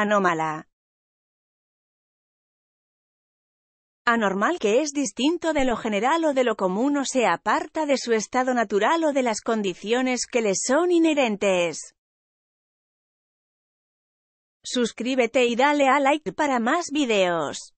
anómala. Anormal que es distinto de lo general o de lo común o se aparta de su estado natural o de las condiciones que le son inherentes. Suscríbete y dale a like para más videos.